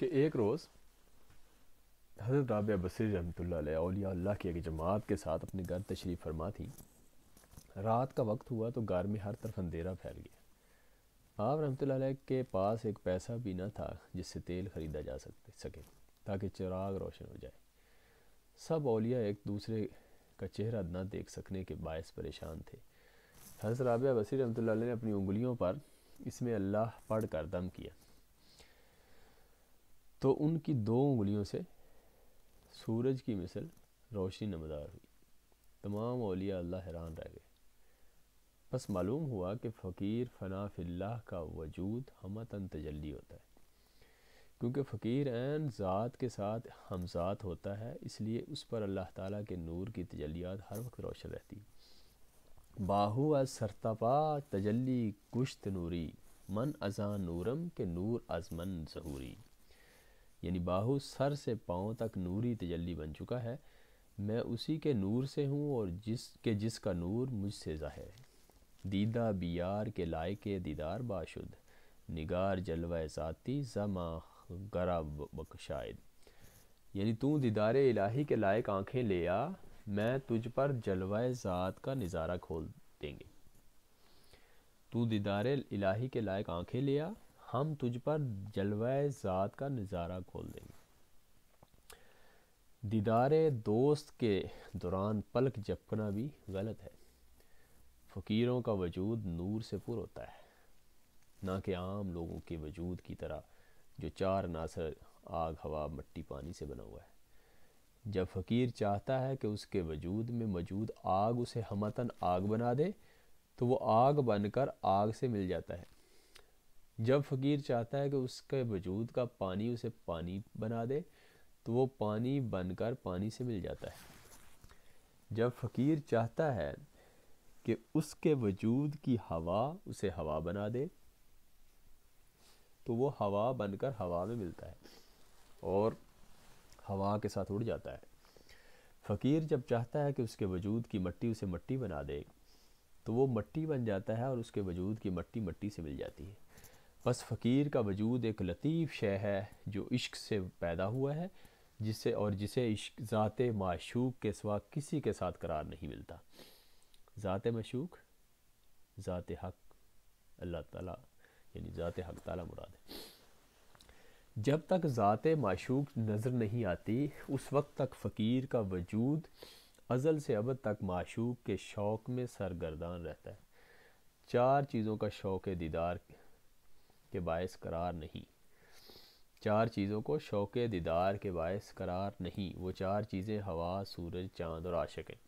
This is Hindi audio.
कि एक रोज़ हज़रत राब बसर रमतल्ला अल्लाह की एक जमात के साथ अपने घर तशरीफ़ फरमा थी रात का वक्त हुआ तो घर में हर तरफ अंधेरा फैल गया आप रमत के पास एक पैसा भी ना था जिससे तेल ख़रीदा जा सकते सके ताकि चिराग रोशन हो जाए सब अलिया एक दूसरे का चेहरा ना देख सकने के बायस परेशान थे हज़रत राब बसर रमत ने अपनी उंगलियों पर इसमें अल्लाह पढ़ कर दम किया तो उनकी दो उंगलियों से सूरज की मिसल रोशनी नमदार हुई तमाम अलिया अल्लाह हैरान रह गए बस मालूम हुआ कि फ़कीर फ़ना फ़िल्लाह का वजूद हमतन तजली होता है क्योंकि फ़कीर एन ज़ात के साथ हमजात होता है इसलिए उस पर अल्लाह ताला के नूर की तजलियात हर वक्त रोशन रहती बाहू अज सरतपा तजली कुश्त नूरी मन अजा नूरम के नूर अजमन जहूरी यानी बाहु सर से पाँव तक नूरी तजली बन चुका है मैं उसी के नूर से हूँ और जिस के जिसका नूर मुझसे ज़ाहिर है दीदा बियार के लायक दीदार बाशुद निगार जलवा साती जमा गरा बख्शायद यानी तू दीदार इलाही के लायक आंखें ले आ मैं तुझ पर जलवा ज़ात का नज़ारा खोल देंगे तू दीदार इलाही के लायक आंखें ले आ हम तुझ पर जलवा ज़ात का नज़ारा खोल देंगे दीदार दोस्त के दौरान पलक झपकना भी गलत है फ़कीरों का वजूद नूर से पुर होता है ना कि आम लोगों के वजूद की तरह जो चार नासर आग हवा मट्टी पानी से बना हुआ है जब फ़कीर चाहता है कि उसके वजूद में मौजूद आग उसे हमतन आग बना दे तो वो आग बनकर आग से मिल जाता है जब फ़कीर चाहता है कि उसके वजूद का पानी उसे पानी बना दे तो वो पानी बनकर पानी से मिल जाता है जब फ़कीर चाहता है कि उसके वजूद की हवा उसे हवा बना दे तो वो हवा बनकर हवा में मिलता है और हवा के साथ उड़ जाता है फ़कीर जब चाहता है कि उसके वजूद की मट्टी उसे मट्टी बना दे तो वो मट्टी बन जाता है और उसके वजूद की मट्टी मट्टी से मिल जाती है बस फ़कीर का वजूद एक लतीफ़ शह है जो इश्क से पैदा हुआ है जिसे और जिसे इश्क ज़ात मशूक के सिवा किसी के साथ करार नहीं मिलता ज़ात मशूक ज़ात हक अल्लाह ताला यानी ज़ात हक ताला मुराद है जब तक ज़ात मशूक नज़र नहीं आती उस वक्त तक फ़कीर का वजूद अज़ल से अब तक मशूक के शौक़ में सरगर्दान रहता है चार चीज़ों का शौक़ दीदार के बायस करार नहीं चार चीज़ों को शौक़ दीदार के बायस करार नहीं वो चार चीज़ें हवा सूरज चांद और आशक हैं